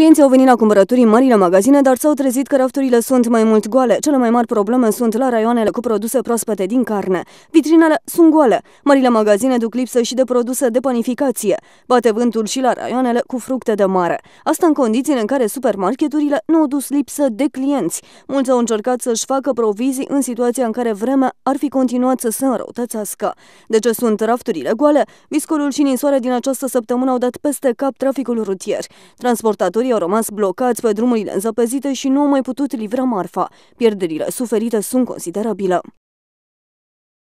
Clienții au venit la cumpărături în marile magazine, dar s-au trezit că rafturile sunt mai mult goale. Cele mai mari probleme sunt la raioanele cu produse proaspete din carne. Vitrinele sunt goale. Marile magazine duc lipsă și de produse de panificație. Bate vântul și la raioanele cu fructe de mare. Asta în condițiile în care supermarketurile nu au dus lipsă de clienți. Mulți au încercat să-și facă provizii în situația în care vremea ar fi continuat să se înrăutățească. De ce sunt rafturile goale? Viscolul și ninsoarea din această săptămână au dat peste cap traficul rutier. Transportatorii au rămas blocați pe drumurile înzăpezite și nu au mai putut livra marfa. Pierderile suferite sunt considerabile.